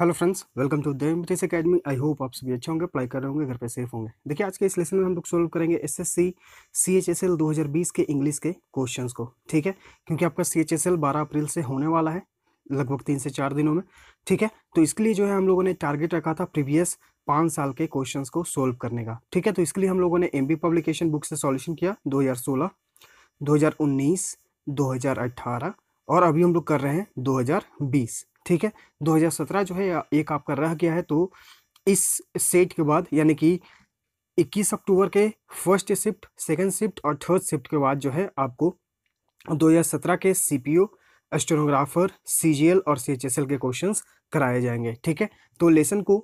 hello friends welcome to देवमिटेस academy I hope आप सभी अच्छे होंगे अप्लाई कर रहे होंगे घर पे सेफ होंगे देखिए आज के इस लेसन में हम लोग सोल्व करेंगे एसएससी सीएचएसएल 2020 के इंग्लिश के क्वेश्चंस को ठीक है क्योंकि आपका सीएचएसएल 12 अप्रैल से होने वाला है लगभग तीन से चार दिनों में ठीक है तो इसके लिए जो है हम लोगों ने टारगेट रखा था प्रीवियस पाँच साल के क्वेश्चन को सोल्व करने का ठीक है तो इसके लिए हम लोगों ने एम पब्लिकेशन बुक से सोल्यूशन किया दो हज़ार सोलह और अभी हम लोग कर रहे हैं दो ठीक है 2017 जो है एक आपका रह गया है तो इस सेट के बाद यानी कि 21 अक्टूबर के फर्स्ट शिफ्ट सेकंड शिफ्ट और थर्ड शिफ्ट के बाद जो है आपको 2017 के सीपीओ एस्ट्रोनोग्राफर सीजीएल और सीएचएसएल के क्वेश्चंस कराए जाएंगे ठीक है तो लेसन को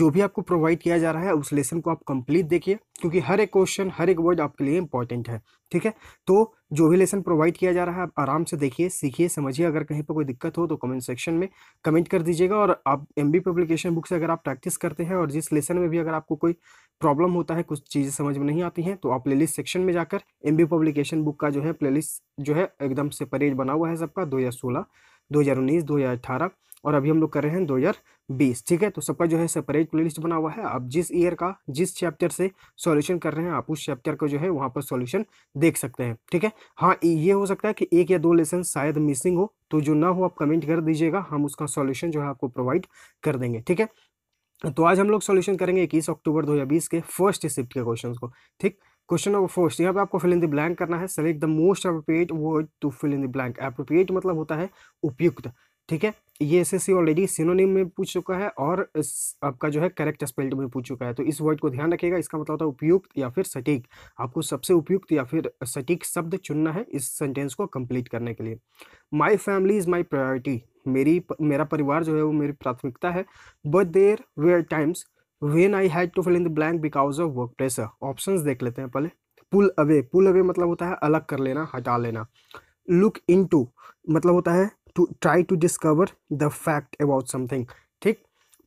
जो भी आपको प्रोवाइड किया जा रहा है उस लेसन को आप कंप्लीट देखिए क्योंकि हर एक क्वेश्चन हर एक वर्ड आपके लिए इंपॉर्टेंट है ठीक है तो जो भी लेसन प्रोवाइड किया जा रहा है आप आराम से देखिए सीखिए समझिए अगर कहीं पर कोई दिक्कत हो तो कमेंट सेक्शन में कमेंट कर दीजिएगा और आप एम पब्लिकेशन बुक से अगर आप प्रैक्टिस करते हैं और जिस लेसन में भी अगर आपको कोई प्रॉब्लम होता है कुछ चीज़ें समझ में नहीं आती हैं तो आप प्लेलिस्ट सेक्शन में जाकर एम पब्लिकेशन बुक का जो है प्लेलिस्ट जो है एकदम से परेज बना हुआ है सबका दो हज़ार सोलह दो हज़ार उन्नीस दो हज़ार अठारह और अभी हम लोग कर रहे हैं दो हज़ार बीस ठीक है तो सबका जो है सेपरेट प्लेलिस्ट बना हुआ है आप जिस ईयर का जिस चैप्टर से सॉल्यूशन कर रहे हैं आप उस चैप्टर का जो है वहाँ पर सॉल्यूशन देख सकते हैं ठीक है हाँ ये हो सकता है कि एक या दो लेसन शायद मिसिंग हो तो जो ना हो आप कमेंट कर दीजिएगा हम उसका सॉल्यूशन जो है आपको प्रोवाइड कर देंगे ठीक है तो आज हम लोग सॉल्यूशन करेंगे इक्कीस अक्टूबर बीस के फर्स्ट शिफ्ट के क्वेश्चन को ठीक क्वेश्चन नंबर फर्स्ट यहाँ पे आपको फिल इन द ब्लैंक करना है select the most appropriate word to fill in the blank appropriate मतलब होता है उपयुक्त ठीक है ये एसएससी ऑलरेडी सिनोनिम में पूछ चुका है और आपका जो है करेक्ट स्पेल्ड में पूछ चुका है तो इस वर्ड को ध्यान रखिएगा इसका मतलब होता है उपयुक्त या फिर सटीक आपको सबसे उपयुक्त या फिर सटीक शब्द चुनना है इस सेंटेंस को कंप्लीट करने के लिए my family is my priority मेरी मेरा परिवार जो है वो मेरी प्राथमिकता है but there were times when I had to fill in the blank because of work pressure option देख लेते हैं पहले पुल अवे पुल अवे मतलब होता है अलग कर लेना हटा लेना लुक इन मतलब होता है to try to discover the fact about something ठीक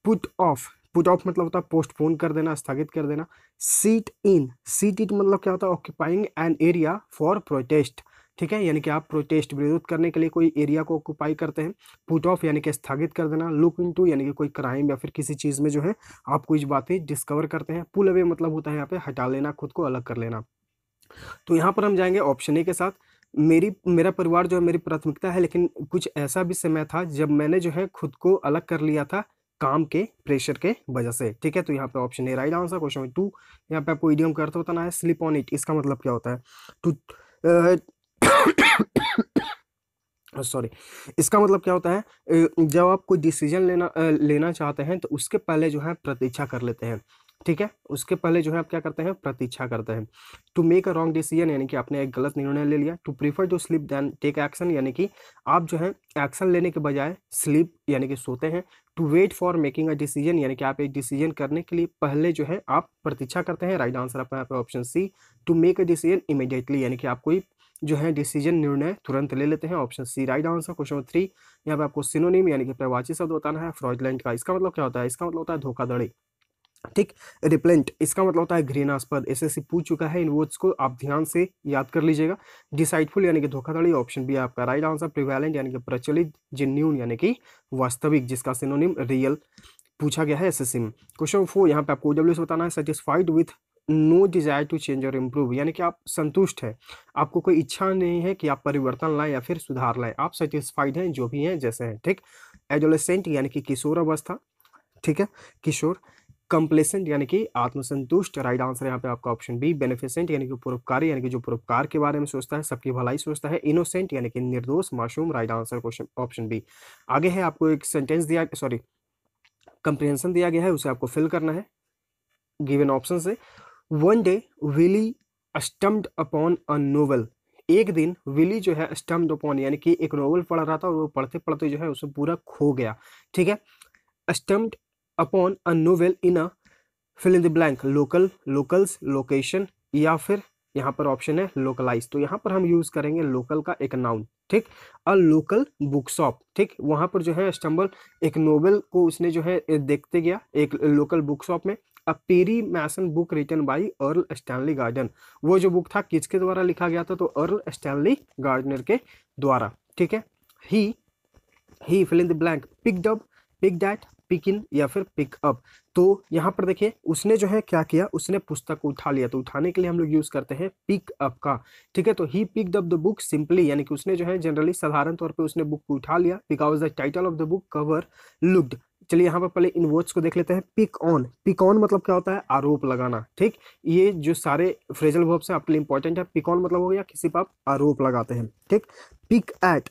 पुट ऑफ पुट ऑफ मतलब होता है पोस्टपोन कर देना स्थगित कर देना सीट इन सीट इट मतलब क्या होता है occupying an area for protest ठीक है यानी कि आप प्रोटेस्ट विरोध करने के लिए कोई एरिया को ऑक्यूपाई करते हैं पुट ऑफ यानी कि स्थगित कर देना लुक इनटू यानी कि कोई क्राइम या फिर किसी चीज़ में जो है आप कुछ बातें डिस्कवर करते हैं पुल अवे मतलब होता है यहाँ पे हटा लेना खुद को अलग कर लेना तो यहाँ पर हम जाएंगे ऑप्शन ए के साथ मेरी मेरा परिवार जो है मेरी प्राथमिकता है लेकिन कुछ ऐसा भी समय था जब मैंने जो है खुद को अलग कर लिया था काम के प्रेशर के वजह से ठीक है तो यहाँ पे option A right answer question number two यहाँ पे आपको इडियम का अर्थ बताना है स्लिप ऑन इट इसका मतलब क्या होता है टू तो, सॉरी इसका मतलब क्या होता है जब आप कोई डिसीजन लेना लेना चाहते हैं तो उसके पहले जो है प्रतीक्षा कर लेते हैं ठीक है उसके पहले जो है आप क्या करते हैं प्रतीक्षा करते हैं to make a wrong decision यानी कि आपने एक गलत निर्णय ले लिया to prefer to sleep than take action यानी कि आप जो है एक्शन लेने के बजाय स्लिप यानी कि सोते हैं to wait for making a decision यानी कि आप एक डिसीजन करने के लिए पहले जो है आप प्रतीक्षा करते हैं राइट आंसर आपका यहाँ पे option C to make a decision immediately यानी कि आप कोई जो है डिसीजन निर्णय तुरंत ले लेते हैं option C right answer question number three यहाँ पे आपको सिनोनिम यानी कि प्रवाची शब्द बताना है फ्रॉडलैंड का इसका मतलब क्या होता है इसका मतलब होता है धोखाधड़ी ठीक रिप्लेंट इसका मतलब होता है घृणास्पद ऐसे ऐसे पूछ चुका है इन वर्ड्स को आप ध्यान से याद कर लीजिएगा डिसाइडफुल यानी कि धोखाधड़ी ऑप्शन भी आपका राइट आंसर प्रिवेलेंट यानी कि प्रचलित जिन्यून यानी कि वास्तविक जिसका सिनोनिम रियल पूछा गया है एस में क्वेश्चन फोर यहाँ पे आपको डब्ल्यू बताना है satisfied with no desire to change और इम्प्रूव यानी कि आप संतुष्ट हैं आपको कोई इच्छा नहीं है कि आप परिवर्तन लाएं या फिर सुधार लाएं आप सेटिस्फाइड हैं जो भी हैं जैसे हैं ठीक एडोलेसेंट यानी कि किशोर अवस्था ठीक है किशोर कंप्लेसेंट यानी कि आत्मसंतुष्ट राइट आंसर यहाँ पे आपका ऑप्शन बी बेनिफिसेंट यानी कि पुरोपकारी यानी कि जो पुरोपकार के बारे में सोचता है सबकी भलाई सोचता है इनोसेंट यानी कि निर्दोष मासूम right answer question option B आगे है आपको एक सेंटेंस दिया सॉरी कंप्रिहेंसन दिया गया है उसे आपको फिल करना है गिवन ऑप्शन से one day Willy stumbled upon a novel एक दिन विली जो है स्टम्ड अपॉन यानी कि एक नोवल पढ़ रहा था और वो पढ़ते पढ़ते जो है उसे पूरा खो गया ठीक है stumbled upon a novel in a fill in the blank local locals location या फिर यहाँ पर ऑप्शन है लोकलाइज तो यहाँ पर हम यूज़ करेंगे लोकल का एक नाउन ठीक अ लोकल बुक शॉप ठीक वहाँ पर जो है स्टम्बल एक नोवेल को उसने जो है देखते गया एक लोकल बुक शॉप में a Perry Mason book written by Earl Stanley Gardner वो जो बुक था किसके द्वारा लिखा गया था तो अर्ल स्टैनली गार्डनर के द्वारा ठीक है he he fill in the blank pick डब पिक दैट पिक इन या फिर पिक अप तो यहाँ पर देखिए उसने जो है क्या किया उसने पुस्तक को उठा लिया तो उठाने के लिए हम लोग यूज़ करते हैं पिक अप का ठीक है तो he pick up the book simply यानी कि उसने जो है जनरली साधारण तौर पे उसने बुक को उठा लिया because the title of the book cover looked चलिए यहाँ पर पहले इन वर्ड्स को देख लेते हैं पिक ऑन पिक ऑन मतलब क्या होता है आरोप लगाना ठीक ये जो सारे फ्रेजल वर्ब्स हैं आपके लिए इंपॉर्टेंट है पिक ऑन मतलब हो गया किसी पर आप आरोप लगाते हैं ठीक पिक एट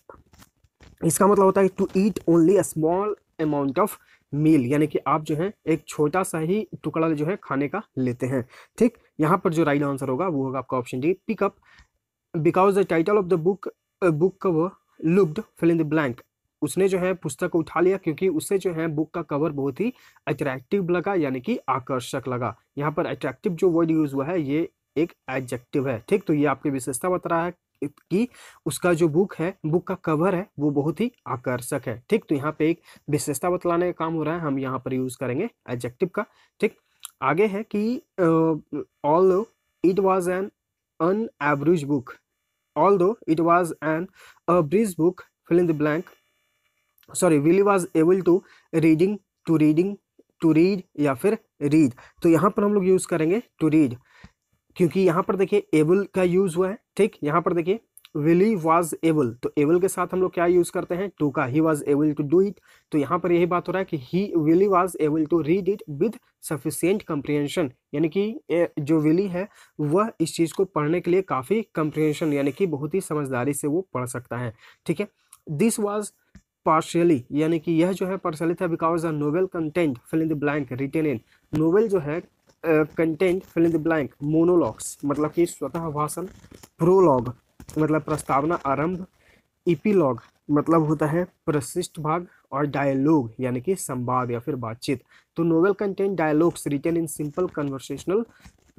इसका मतलब होता है to eat only a small amount of meal यानी कि आप जो है एक छोटा सा ही टुकड़ा जो है खाने का लेते हैं ठीक यहाँ पर जो राइट आंसर होगा वो होगा आपका option D pick up because the title of the book book cover looked fill in the blank उसने जो है पुस्तक को उठा लिया क्योंकि उससे जो है बुक का कवर बहुत ही अट्रैक्टिव लगा यानी कि आकर्षक लगा यहाँ पर अट्रैक्टिव जो वर्ड यूज हुआ है ये एक एडजेक्टिव है ठीक तो ये आपकी विशेषता बता रहा है की उसका जो बुक है बुक का कवर है वो बहुत ही आकर्षक है ठीक तो यहाँ पे एक विशेषता बतलाने का काम हो रहा है हम यहाँ पर यूज करेंगे एडजेक्टिव का ठीक आगे है कि all it was an an average book although it was an abridge book fill in the blank sorry Willy was able to reading to reading to read या फिर रीड तो यहाँ पर हम लोग यूज़ करेंगे टू रीड क्योंकि यहाँ पर देखिए एबल का यूज हुआ है ठीक यहाँ पर देखिए विली वॉज एबल तो एबल के साथ हम लोग क्या यूज करते हैं टू का he was able to do it तो यहाँ पर यही बात हो रहा है कि he Willy was able to read it with sufficient comprehension यानी कि जो विली है वह इस चीज़ को पढ़ने के लिए काफ़ी कंप्रिहेंशन यानी कि बहुत ही समझदारी से वो पढ़ सकता है ठीक है दिस वॉज पार्शियली यानी कि यह जो है पार्शियली था because the novel content fill in the blank written in novel जो है content fill in the blank monologues मतलब कि स्वतः भाषण प्रोलॉग मतलब प्रस्तावना आरंभ इपीलॉग मतलब होता है प्रशिष्ट भाग और डायलॉग यानी कि संवाद या फिर बातचीत तो novel content dialogues written in simple conversational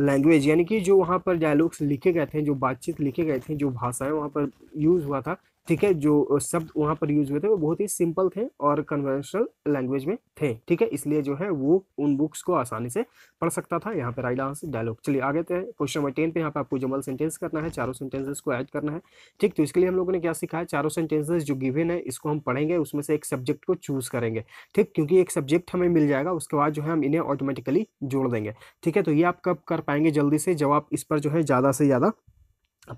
language यानी कि जो वहाँ पर डायलॉग्स लिखे गए थे जो बातचीत लिखे गए थे जो भाषाएं वहाँ पर यूज़ हुआ था ठीक है जो शब्द वहाँ पर यूज हुए थे वो बहुत ही सिंपल थे और कन्वेंशनल लैंग्वेज में थे ठीक है इसलिए जो है वो उन बुक्स को आसानी से पढ़ सकता था यहाँ पर राइट आंसर डायलॉग चलिए आगे थे क्वेश्चन नंबर टेन पे यहाँ पे आपको जमल सेंटेंस करना है चारों सेंटेंसेस को ऐड करना है ठीक तो इसके लिए हम लोगों ने क्या सीखा है चारों सेंटेंसेस जो गिवेन है इसको हम पढ़ेंगे उसमें से एक सब्जेक्ट को चूज करेंगे ठीक क्योंकि एक सब्जेक्ट हमें मिल जाएगा उसके बाद जो है हम इन्हें ऑटोमेटिकली जोड़ देंगे ठीक है तो ये आप कब कर पाएंगे जल्दी से जब आप इस पर जो है ज़्यादा से ज़्यादा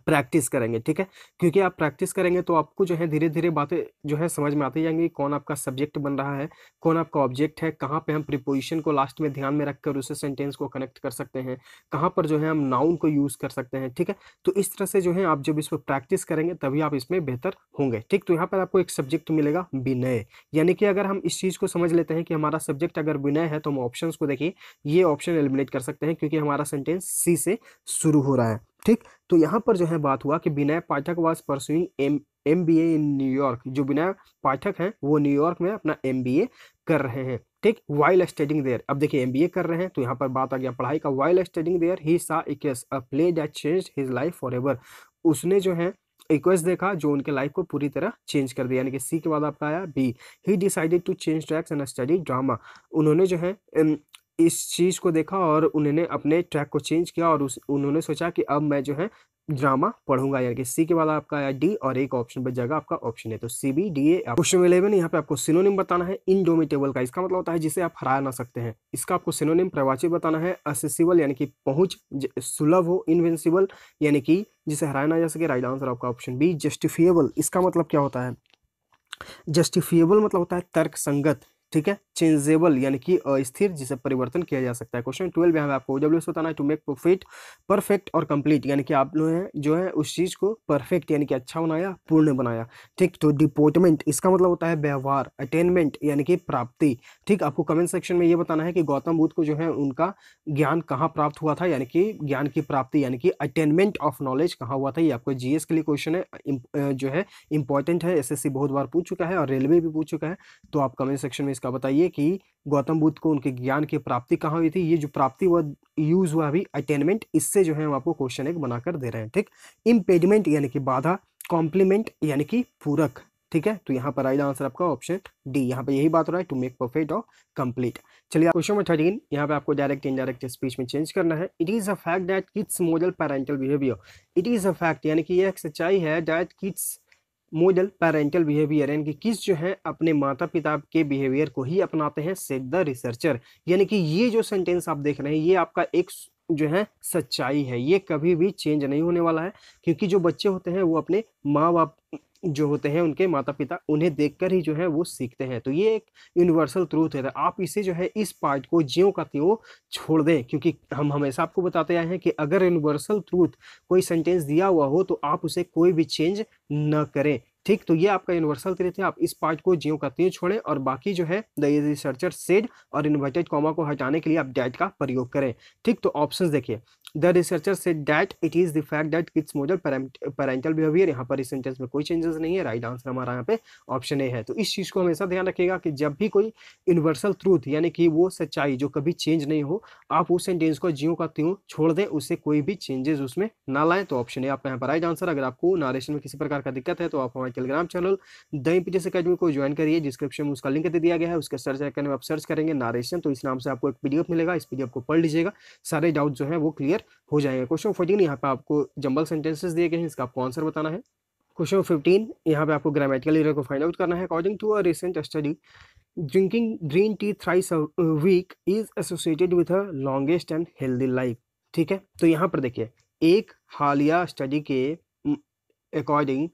प्रैक्टिस करेंगे ठीक है क्योंकि आप प्रैक्टिस करेंगे तो आपको जो है धीरे धीरे बातें जो है समझ में आती जाएंगी कौन आपका सब्जेक्ट बन रहा है कौन आपका ऑब्जेक्ट है कहाँ पे हम प्रिपोजिशन को लास्ट में ध्यान में रखकर उसे सेंटेंस को कनेक्ट कर सकते हैं कहाँ पर जो है हम नाउन को यूज़ कर सकते हैं ठीक है तो इस तरह से जो है आप जब इस पर प्रैक्टिस करेंगे तभी आप इसमें बेहतर होंगे ठीक तो यहाँ पर आपको एक सब्जेक्ट मिलेगा विनय यानी कि अगर हम इस चीज़ को समझ लेते हैं कि हमारा सब्जेक्ट अगर विनय है तो हम ऑप्शन को देखिए ये ऑप्शन एलिमिनेट कर सकते हैं क्योंकि हमारा सेंटेंस सी से शुरू हो रहा है ठीक तो यहाँ पर जो है बात हुआ कि Vinay Pathak was pursuing M M B A in New York जो विनय पाठक हैं वो न्यूयॉर्क में अपना एम बी ए कर रहे हैं ठीक वाइल्ड स्टडिंग देयर अब देखिए एम बी ए कर रहे हैं तो यहाँ पर बात आ गया पढ़ाई का wild studying there he saw इक्वेस a play that change his life forever उसने जो है इक्वेस्ट देखा जो उनके लाइफ को पूरी तरह चेंज कर दिया यानी कि सी के बाद आपका आया B he decided to change tracks and study drama उन्होंने जो है इस चीज़ को देखा और उन्होंने अपने ट्रैक को चेंज किया और उस उन्होंने सोचा कि अब मैं जो है ड्रामा पढ़ूंगा यानी कि सी के बाद आपका आया डी और एक ऑप्शन बच जाएगा आपका ऑप्शन है तो C B D A question eleven यहाँ पे आपको सिनोनिम बताना है इनडोमिटेबल का इसका मतलब होता है जिसे आप हरा ना सकते हैं इसका आपको सिनोनिम प्रवाचित बताना है असेसिबल यानी कि पहुंच सुलभ हो इनवेंसिबल यानी कि जिसे हराया ना जा सके राइट आंसर आपका ऑप्शन बी जस्टिफिएबल इसका मतलब क्या होता है जस्टिफिएबल मतलब होता है तर्क संगत ठीक है चेंजेबल यानी कि स्थिर जिसे परिवर्तन किया जा सकता है क्वेश्चन ट्वेल्व यहाँ आपको डब्ल्यू बताना है टू मेक प्रोफिट परफेक्ट और कंप्लीट यानी कि आप लोगों जो है उस चीज़ को परफेक्ट यानी कि अच्छा बनाया पूर्ण बनाया ठीक तो डिपोर्टमेंट इसका मतलब होता है व्यवहार अटेनमेंट यानी कि प्राप्ति ठीक आपको कमेंट सेक्शन में ये बताना है कि गौतम बुद्ध को जो है उनका ज्ञान कहाँ प्राप्त हुआ था यानी कि ज्ञान की प्राप्ति यानी कि अटेनमेंट ऑफ नॉलेज कहाँ हुआ था ये आपको जीएस के लिए क्वेश्चन है जो है इंपॉर्टेंट है एस बहुत बार पूछ चुका है और रेलवे भी पूछ चुका है तो आप कमेंट सेक्शन में इसका बताइए कि गौतम बुद्ध को उनके ज्ञान की प्राप्ति कहाँ हुई थी ये जो प्राप्ति हुआ यूज हुआ अभी अटेनमेंट इससे जो है हम आपको क्वेश्चन एक बनाकर दे रहे हैं ठीक इम्पेडिमेंट यानी कि बाधा कॉम्प्लीमेंट यानी कि पूरक ठीक है तो यहाँ पर आएगा आंसर आपका ऑप्शन डी यहाँ पर यही बात हो रहा है टू मेक परफेक्ट और कंप्लीट चलिए क्वेश्चन नंबर थर्टीन यहाँ पे आपको डायरेक्ट इनडायरेक्ट स्पीच में चेंज करना है it is a fact that kids model parental behaviour it is a fact यानी कि यह एक सच्चाई है that kids model parental behaviour यानी कि किस जो है अपने माता पिता के बिहेवियर को ही अपनाते हैं सेट द रिसर्चर यानी कि ये जो सेंटेंस आप देख रहे हैं ये आपका एक जो है सच्चाई है ये कभी भी चेंज नहीं होने वाला है क्योंकि जो बच्चे होते हैं वो अपने माँ बाप जो होते हैं उनके माता पिता उन्हें देखकर ही जो है वो सीखते हैं तो ये एक यूनिवर्सल ट्रूथ है आप इसे जो है इस पार्ट को ज्यो का त्यो छोड़ दें क्योंकि हम हमेशा आपको बताते आए हैं कि अगर यूनिवर्सल ट्रूथ कोई सेंटेंस दिया हुआ हो तो आप उसे कोई भी चेंज न करें ठीक तो ये आपका यूनिवर्सल ट्रूथ है आप इस पार्ट को जियो का त्यो छोड़ें और बाकी जो है द रिसर्चर सेड और इन्वर्टेड कॉमा को हटाने के लिए आप डैट का प्रयोग करें ठीक तो ऑप्शन देखिए the researcher said that it is the fact that kids model parental behaviour यहाँ पर इस सेंटेंस में कोई चेंजेस नहीं है राइट आंसर हमारा यहाँ पे ऑप्शन ए है तो इस चीज़ को हमेशा ध्यान रखेगा कि जब भी कोई यूनिवर्सल ट्रूथ यानी कि वो सच्चाई जो कभी चेंज नहीं हो आप उस सेंटेंस को ज्यो का त्यों छोड़ दें उससे कोई भी चेंजेस उसमें ना लाए तो ऑप्शन ए आपका यहाँ पर राइट आंसर अगर आपको नारेशन में किसी प्रकार का दिक्कत है तो आप हमारे Telegram channel the PTS academy को ज्वाइन करिए डिस्क्रिप्शन में उसका लिंक दे दिया गया है उसके सर्च करने में आप सर्च करेंगे नारेशन तो इस नाम से आपको एक पीडीएफ मिलेगा इस पीडीएफ को पढ़ लीजिएगा सारे डाउट जो है वो क्लियर क्लियर हो जाएगा क्वेश्चन फोर्टीन यहाँ पे आपको जंबल सेंटेंसेस दिए गए हैं इसका आपको आंसर बताना है क्वेश्चन फिफ्टीन यहाँ पे आपको ग्रामेटिकल एरर को फाइंड आउट करना है according to a recent study drinking green tea thrice week is associated with a longest and healthy life ठीक है तो यहाँ पर देखिए एक हालिया स्टडी के अकॉर्डिंग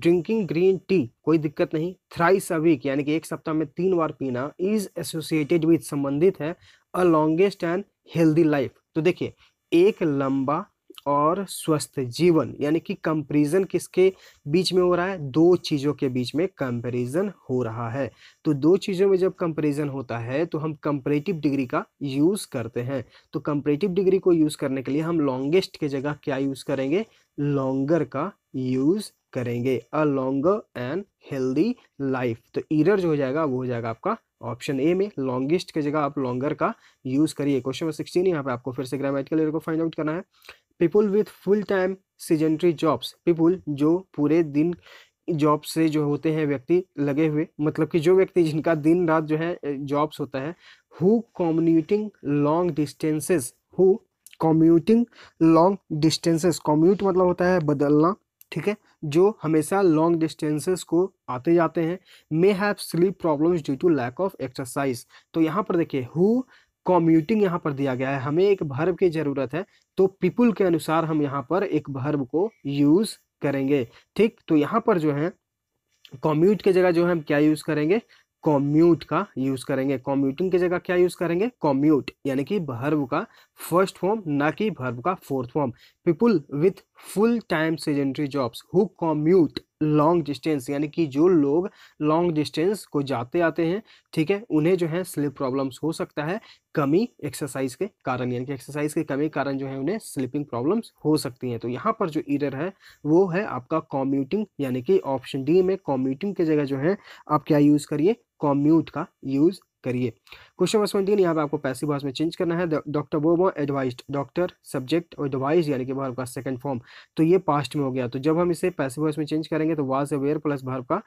ड्रिंकिंग ग्रीन टी कोई दिक्कत नहीं थ्राइस अ वीक यानी कि एक सप्ताह में तीन बार पीना इज एसोसिएटेड विथ संबंधित है a longest and healthy life तो देखिए एक लंबा और स्वस्थ जीवन यानी कि कंपैरिजन किसके बीच में हो रहा है दो चीज़ों के बीच में कंपैरिजन हो रहा है तो दो चीज़ों में जब कंपैरिजन होता है तो हम कंपरेटिव डिग्री का यूज़ करते हैं तो कंपरेटिव डिग्री को यूज़ करने के लिए हम लॉन्गेस्ट के जगह क्या यूज़ करेंगे लॉन्गर का यूज़ करेंगे a longer and healthy life तो ईरर जो हो जाएगा वो हो जाएगा आपका ऑप्शन ए में लॉन्गेस्ट की जगह आप लॉन्गर का यूज़ करिए क्वेश्चन नंबर सिक्सटीन यहाँ पे आपको फिर से ग्रामेटिकल को फाइंड आउट करना है people with full time sedentary jobs people जो पूरे दिन जॉब से जो होते हैं व्यक्ति लगे हुए मतलब कि जो व्यक्ति जिनका दिन रात जो है जॉब्स होता है who commuting long distances who commuting long distances commute मतलब होता है बदलना ठीक है जो हमेशा लॉन्ग डिस्टेंसेस को आते जाते हैं may have sleep problems due to lack of exercise तो यहाँ पर देखिए हु कॉम्यूटिंग यहाँ पर दिया गया है हमें एक भर्ब की ज़रूरत है तो पीपुल के अनुसार हम यहाँ पर एक भर्ब को यूज़ करेंगे ठीक तो यहाँ पर जो है कॉम्यूट की जगह जो है हम क्या यूज़ करेंगे कॉम्यूट का यूज करेंगे कॉम्यूटिंग की जगह क्या यूज करेंगे कॉम्यूट यानी कि भर्व का फर्स्ट फॉर्म ना कि भर्व का fourth form people with full time sedentary jobs who commute long distance यानी कि जो लोग लॉन्ग डिस्टेंस को जाते आते हैं ठीक है उन्हें जो है स्लिप प्रॉब्लम्स हो सकता है कमी एक्सरसाइज के कारण यानी कि एक्सरसाइज के कमी के कारण जो है उन्हें स्लिपिंग प्रॉब्लम्स हो सकती हैं तो यहाँ पर जो ईरर है वो है आपका कॉम्यूटिंग यानी कि ऑप्शन डी में कॉम्यूटिंग की जगह जो है आप क्या यूज़ करिए कॉम्यूट का यूज़ करिए क्वेश्चन नंबर सेवेंटीन यहाँ पे आपको पैसिव वॉइस में चेंज करना है डॉक्टर बोबो एडवाइज डॉक्टर सब्जेक्ट और एडवाइज यानी कि भारत का सेकंड फॉर्म तो ये पास्ट में हो गया तो जब हम इसे पैसिव वॉइस में चेंज करेंगे तो वाज अवेयर प्लस भारत का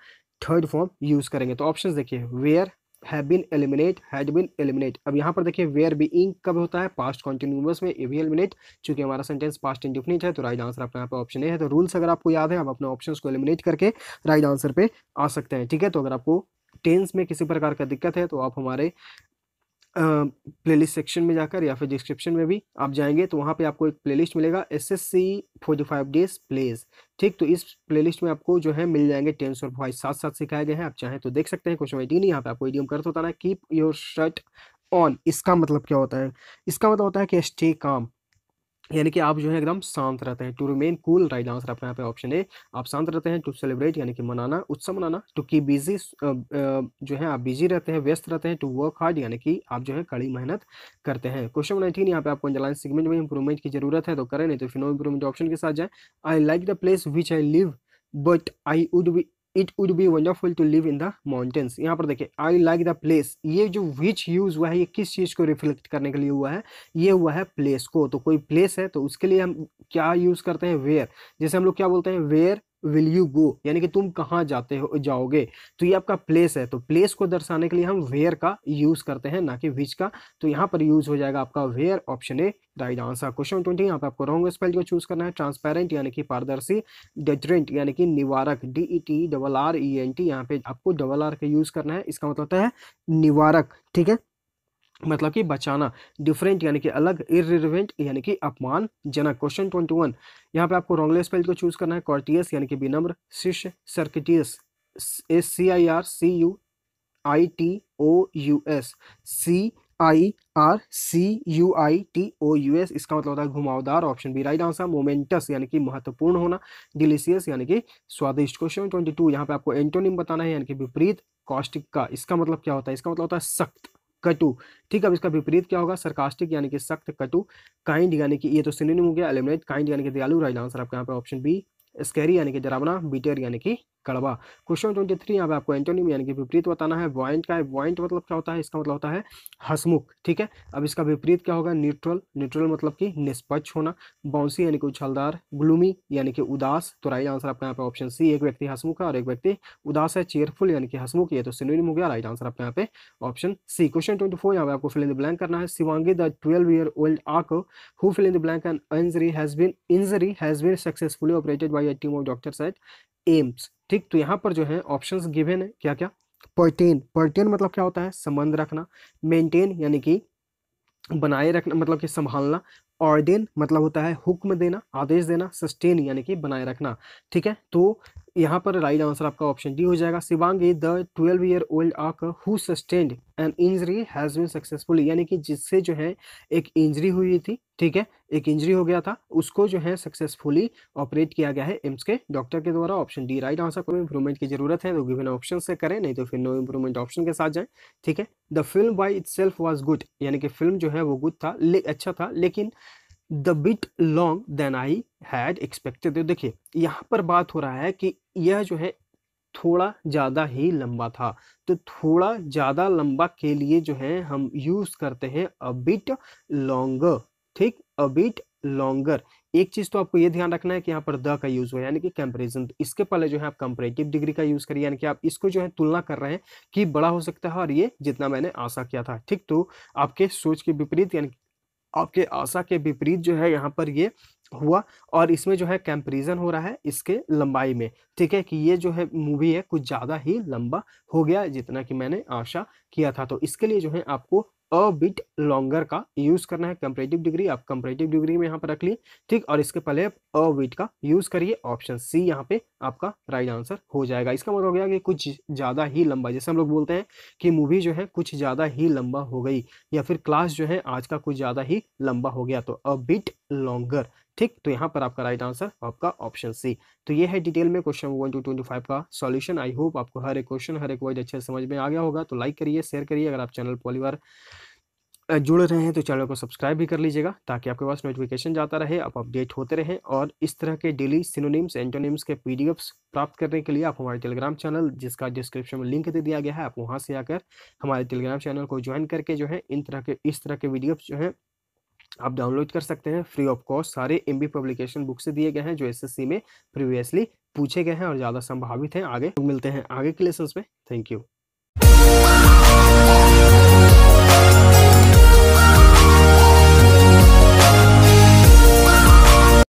थर्ड फॉर्म यूज करेंगे तो ऑप्शन देखिए where have been eliminate had been eliminate अब यहाँ पर देखिए वेयर बी इंग कब होता है पास्ट कॉन्टिन्यूस में ये भी एलिमिनेट चूंकि हमारा सेंटेंस पास्ट इंडिफिनिट है तो राइट आंसर आपका यहाँ पर ऑप्शन ए है तो रूल्स अगर आपको याद है आप अपने ऑप्शन को एलिमिनेट करके राइट आंसर पे आ सकते हैं ठीक है तो अगर आपको टेंस में किसी प्रकार का दिक्कत है तो आप हमारे प्लेलिस्ट सेक्शन में जाकर या फिर डिस्क्रिप्शन में भी आप जाएंगे तो वहाँ पे आपको एक प्लेलिस्ट मिलेगा S S C forty five days plays ठीक तो इस प्लेलिस्ट में आपको जो है मिल जाएंगे टेंस और वॉइस साथ साथ सिखाए गए हैं आप चाहें तो देख सकते हैं क्वेश्चन नहीं यहाँ पे आपको इडियम करते होता ना कीप योर शर्ट ऑन इसका मतलब क्या होता है इसका मतलब होता है कि स्टे काम यानी कि आप जो है एकदम शांत रहते हैं to remain cool right answer आपका यहाँ पे ऑप्शन है आप शांत रहते हैं टू सेलिब्रेट यानी कि मनाना उत्सव मनाना टू की बिजी जो है आप बिजी रहते हैं व्यस्त रहते हैं टू वर्क हार्ड यानी कि आप जो है कड़ी मेहनत करते हैं क्वेश्चन नाइनटीन यहाँ पे आपको अंडरलाइन सेगमेंट में इंप्रूवमेंट की जरूरत है तो करें नहीं तो नो इंप्रूवमेंट ऑप्शन के साथ जाए I like the place which I live but I would be it would be wonderful to live in the mountains यहाँ पर देखिए आई लाइक द प्लेस ये जो विच यूज़ हुआ है ये किस चीज़ को रिफ्लेक्ट करने के लिए हुआ है ये हुआ है प्लेस को तो कोई प्लेस है तो उसके लिए हम क्या यूज़ करते हैं वेयर जैसे हम लोग क्या बोलते हैं वेयर विल यू गो यानी कि तुम कहाँ जाते हो जाओगे तो ये आपका प्लेस है तो प्लेस को दर्शाने के लिए हम वेयर का यूज करते हैं ना कि विच का तो यहाँ पर यूज हो जाएगा आपका where option A right answer question twenty यहाँ पर आपको रॉन्ग स्पेल को चूज करना है ट्रांसपेरेंट यानी कि पारदर्शी डेटरेंट यानी कि निवारक D E T double R E N T यहाँ पे आपको डबल आर का यूज करना है इसका मतलब होता है निवारक ठीक है मतलब कि बचाना डिफरेंट यानी कि अलग इरिवेंट यानी कि अपमानजनक क्वेश्चन ट्वेंटी वन यहाँ पे आपको रॉन्गलेस स्पेल को चूज करना है कॉर्टियस यानी कि विनम्र शिष्य circuitous S C I R C you I T O you S C I R C you I T O you U S मतलब होता है घुमावदार option B right answer momentous यानी कि महत्वपूर्ण होना डिलीशियस यानी कि स्वादिष्ट क्वेश्चन ट्वेंटी टू यहाँ पे आपको एंटोनिम बताना है यानी कि विपरीत कॉस्टिक का इसका मतलब क्या होता है इसका मतलब होता है सख्त कटु ठीक है अब इसका विपरीत क्या होगा सरकास्टिक यानी कि सख्त कटु काइंड यानी कि ये तो सिनोनिम हो गया एलिमिनेट काइंड यानी कि दयालु राइट आंसर आपके यहाँ पर ऑप्शन बी स्कैरी यानी कि डरावना बीटेर यानी कि कड़वा क्वेश्चन ट्वेंटी थ्री यहाँ पे आपको एंटोनिम यानी कि विपरीत बताना है वॉइंट का है वॉइंट मतलब क्या होता है इसका मतलब होता है हसमुख ठीक है अब इसका विपरीत क्या होगा न्यूट्रल न्यूट्रल मतलब कि निष्पक्ष होना बाउंसी यानी कि उछलदार ग्लूमी यानी कि उदास तो राइट आंसर आपका यहाँ पे ऑप्शन सी एक व्यक्ति हसमुख है और एक व्यक्ति उदास है चेयरफुल यानी कि हसमुख ये तो सिनोनिम हो गया राइट आंसर आपका यहाँ पे option C question twenty four यहाँ पे आपको फिल ब्लैंक करना है Shivangi the twelve year old आक who fill blank and injury has been injury has been successfully operated by a team of doctors at AIIMS ठीक तो यहाँ पर जो है ऑप्शन गिवेन है क्या क्या पर्टेन पर्टेन मतलब क्या होता है संबंध रखना मेंटेन यानी कि बनाए रखना मतलब कि संभालना ऑर्डेन मतलब होता है हुक्म देना आदेश देना सस्टेन यानी कि बनाए रखना ठीक है तो यहाँ पर राइट आंसर आपका ऑप्शन डी हो जाएगा Shivang is the twelve year old आक who sustained an injury has been successfully यानी कि जिससे जो है एक इंजरी हुई थी ठीक है एक इंजरी हो गया था उसको जो है सक्सेसफुली ऑपरेट किया गया है एम्स के डॉक्टर के द्वारा ऑप्शन डी राइट आंसर कोई इंप्रूवमेंट की जरूरत है तो विभिन्न ऑप्शन से करें नहीं तो फिर नो इंप्रूवमेंट ऑप्शन के साथ जाएं ठीक है the film by itself was good यानी कि फिल्म जो है वो गुड था अच्छा था लेकिन the bit long then I had expected तो देखिए यहाँ पर बात हो रहा है कि यह जो है थोड़ा ज़्यादा ही लंबा था तो थोड़ा ज़्यादा लंबा के लिए जो है हम यूज़ करते हैं अ बिट लॉन्ग ठीक अ बिट लॉन्गर एक चीज़ तो आपको ये ध्यान रखना है कि यहाँ पर द का यूज़ हुआ यानी कि कंपेरिजन तो इसके पहले जो है आप कंपेरेटिव डिग्री का यूज़ करिए यानी कि आप इसको जो है तुलना कर रहे हैं कि बड़ा हो सकता है और ये जितना मैंने आशा किया था ठीक तो आपके सोच के विपरीत यानी आपके आशा के विपरीत जो है यहाँ पर ये हुआ और इसमें जो है कंपेरिजन हो रहा है इसके लंबाई में ठीक है कि ये जो है मूवी है कुछ ज़्यादा ही लंबा हो गया जितना कि मैंने आशा किया था तो इसके लिए जो है आपको अ बिट लॉन्गर का यूज़ करना है कंपरेटिव डिग्री आप कंपरेटिव डिग्री में यहाँ पर रख लिए ठीक और इसके पहले आप अ बिट का यूज़ करिए ऑप्शन सी यहाँ पे आपका राइट आंसर हो जाएगा इसका मतलब हो गया कि कुछ ज़्यादा ही लंबा जैसे हम लोग बोलते हैं कि मूवी जो है कुछ ज़्यादा ही लंबा हो गई या फिर क्लास जो है आज का कुछ ज़्यादा ही लंबा हो गया तो अ बिट लॉन्गर ठीक तो यहाँ पर आपका राइट आंसर आपका ऑप्शन सी तो ये है डिटेल में question one two twenty five का सॉल्यूशन आई होप आपको हर एक क्वेश्चन हर एक वर्ड अच्छे से समझ में आ गया होगा तो लाइक करिए शेयर करिए अगर आप चैनल पहली बार जुड़ रहे हैं तो चैनल को सब्सक्राइब भी कर लीजिएगा ताकि आपके पास नोटिफिकेशन जाता रहे आप अपडेट होते रहें और इस तरह के डेली सिनोनिम्स एंटोनिम्स के पी प्राप्त करने के लिए आप हमारे टेलीग्राम चैनल जिसका डिस्क्रिप्शन में लिंक दे दिया गया है आप वहाँ से आकर हमारे टेलीग्राम चैनल को ज्वाइन करके जो है इन तरह के इस तरह के वीडियो जो हैं आप डाउनलोड कर सकते हैं फ्री ऑफ कॉस्ट सारे एम पब्लिकेशन बुक से दिए गए हैं जो सी में प्रीवियसली पूछे गए हैं और ज़्यादा संभावित हैं आगे तो मिलते हैं आगे के लेसन में थैंक यू